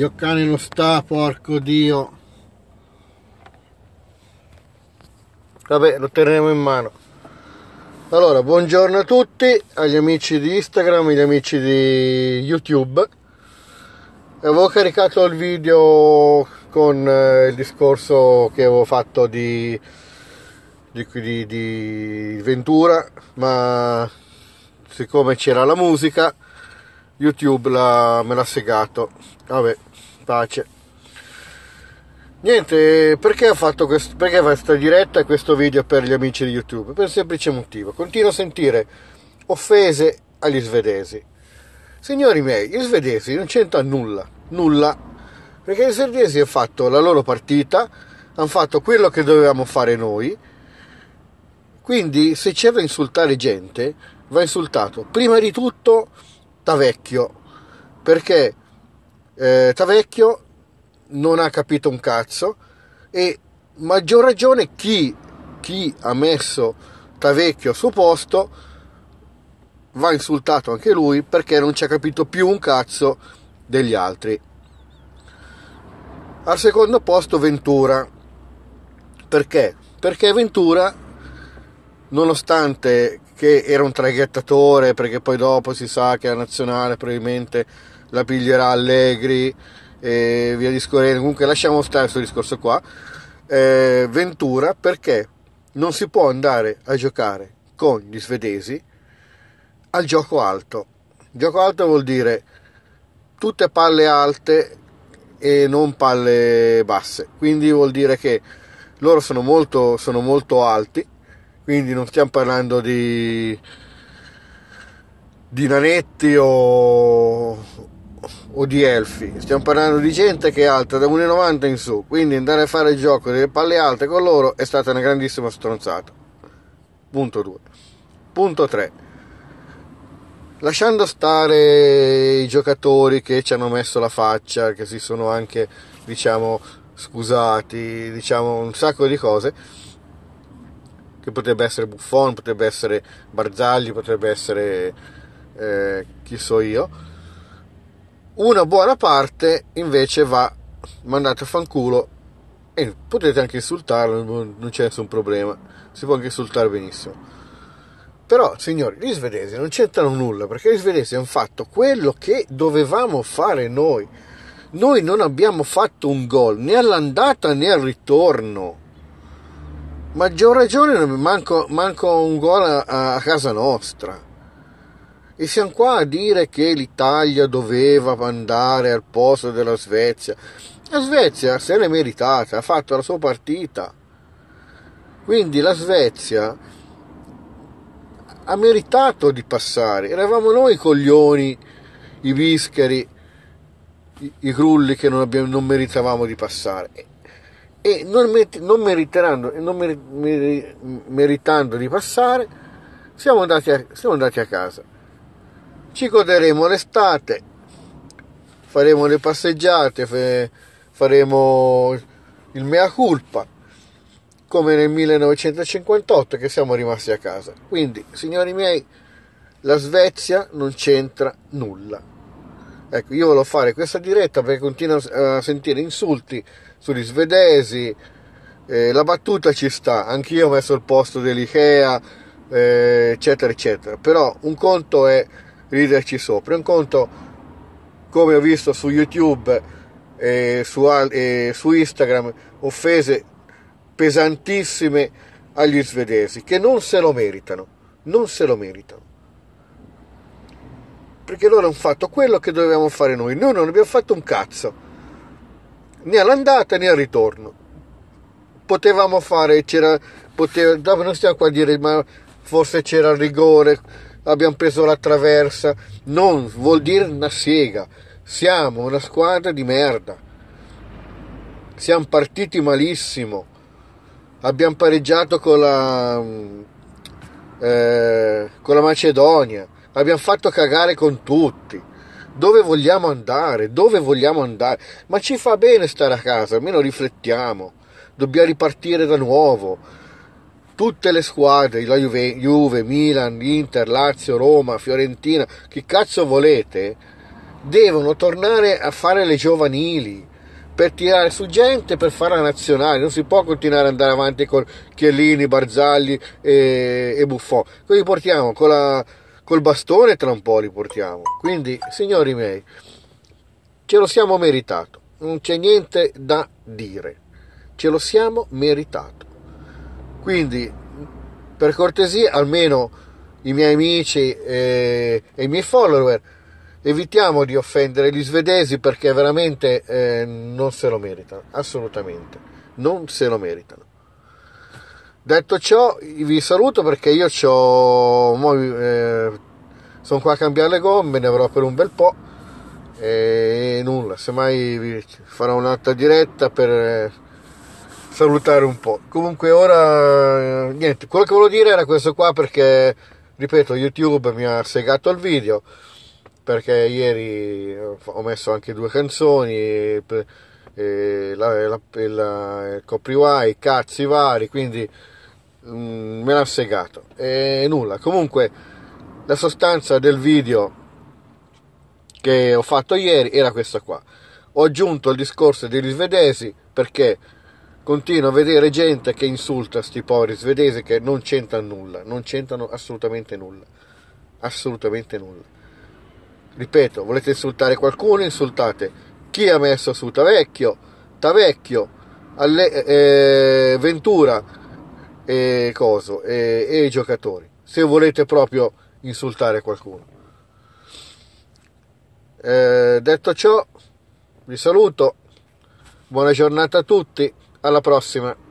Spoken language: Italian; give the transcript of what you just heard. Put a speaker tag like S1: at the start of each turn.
S1: Dio cane non sta, porco Dio. Vabbè, lo terremo in mano. Allora, buongiorno a tutti, agli amici di Instagram, agli amici di YouTube. Avevo caricato il video con eh, il discorso che avevo fatto di, di, di, di Ventura, ma siccome c'era la musica, YouTube la, me l'ha segato. Vabbè, pace. Niente, perché ho fatto questo, perché questa diretta e questo video per gli amici di YouTube? Per un semplice motivo, continuo a sentire offese agli svedesi. Signori miei, gli svedesi non c'entra nulla, nulla, perché gli svedesi hanno fatto la loro partita, hanno fatto quello che dovevamo fare noi, quindi se c'è da insultare gente, va insultato prima di tutto da vecchio, perché eh, Tavecchio non ha capito un cazzo e maggior ragione chi, chi ha messo Tavecchio al suo posto va insultato anche lui perché non ci ha capito più un cazzo degli altri. Al secondo posto Ventura. Perché? Perché Ventura, nonostante che era un traghettatore, perché poi dopo si sa che la nazionale probabilmente la piglierà Allegri e via discorrendo. Comunque lasciamo stare questo discorso qua. Eh, Ventura perché non si può andare a giocare con gli svedesi al gioco alto. Gioco alto vuol dire tutte palle alte e non palle basse. Quindi vuol dire che loro sono molto, sono molto alti, quindi non stiamo parlando di, di nanetti o, o di elfi, stiamo parlando di gente che è alta da 1,90 in su, quindi andare a fare il gioco delle palle alte con loro è stata una grandissima stronzata. Punto 2. Punto 3. Lasciando stare i giocatori che ci hanno messo la faccia, che si sono anche, diciamo, scusati, diciamo un sacco di cose, che potrebbe essere Buffon, potrebbe essere Barzagli, potrebbe essere eh, chi so io una buona parte invece va mandata a fanculo e potete anche insultarlo, non c'è nessun problema, si può anche insultare benissimo. Però, signori, gli svedesi non c'entrano nulla perché gli svedesi hanno fatto quello che dovevamo fare noi. Noi non abbiamo fatto un gol né all'andata né al ritorno. Maggior ragione, manco, manco un gol a, a casa nostra. E siamo qua a dire che l'Italia doveva andare al posto della Svezia. La Svezia se l'è meritata, ha fatto la sua partita. Quindi la Svezia ha meritato di passare. Eravamo noi i coglioni, i bischeri, i, grulli che non, abbiamo, non, meritavamo di passare. E non, non, non meri, meritando di passare, siamo andati a, siamo andati a casa ci goderemo l'estate, faremo le passeggiate, faremo il mea culpa, come nel 1958 che siamo rimasti a casa. Quindi, signori miei, la Svezia non c'entra nulla. Ecco, io volevo fare questa diretta perché continuo a sentire insulti sugli svedesi. Eh, la battuta ci sta, anch'io ho messo il posto dell'IKEA, eh, eccetera, eccetera. Però un conto è riderci sopra. È un conto, come ho visto su YouTube e su, e su Instagram, offese pesantissime agli svedesi, che non se lo meritano, non se lo meritano. Perché loro hanno fatto quello che dovevamo fare noi, noi non abbiamo fatto un cazzo né all'andata né al ritorno. Potevamo fare, c'era, poteva, non stiamo qua a dire, ma forse c'era il rigore, abbiamo preso la traversa, non vuol dire una siega. siamo una squadra di merda, siamo partiti malissimo, abbiamo pareggiato con la, mm, eh, con la Macedonia, abbiamo fatto cagare con tutti dove vogliamo andare, dove vogliamo andare, ma ci fa bene stare a casa, almeno riflettiamo, dobbiamo ripartire da nuovo, tutte le squadre, la Juve, Juve, Milan, Inter, Lazio, Roma, Fiorentina, chi cazzo volete, devono tornare a fare le giovanili per tirare su gente per fare la nazionale. Non si può continuare ad andare avanti con Chiellini, Barzagli e, e Buffon. Quindi portiamo con la, col bastone tra un po' li portiamo. Quindi, signori miei, ce lo siamo meritato. Non c'è niente da dire. Ce lo siamo meritato. Quindi, per cortesia, almeno i miei amici e, eh, e i miei follower, evitiamo di offendere gli svedesi perché veramente eh, non se lo meritano, assolutamente, non se lo meritano. Detto ciò, vi saluto perché io eh, sono qua a cambiare le gomme, ne avrò per un bel po' e nulla, semmai farò un'altra diretta per... Eh, salutare un po'. Comunque ora, eh, niente, quello che volevo dire era questo qua perché, ripeto, YouTube mi ha segato il video, perché ieri eh, ho messo anche due canzoni, e, e eh, la, la, la, il copyright, cazzi vari, quindi mh, mm, me l'ha segato. E nulla, comunque la sostanza del video che ho fatto ieri era questa qua. Ho aggiunto il discorso degli svedesi perché continuo a vedere gente che insulta sti poveri svedesi che non c'entrano nulla, non c'entrano assolutamente nulla, assolutamente nulla. Ripeto, volete insultare qualcuno, insultate chi ha messo su Tavecchio, Tavecchio, alle, eh, eh Ventura e Coso e eh, i giocatori, se volete proprio insultare qualcuno. Eh, detto ciò, vi saluto, buona giornata a tutti. Alla prossima.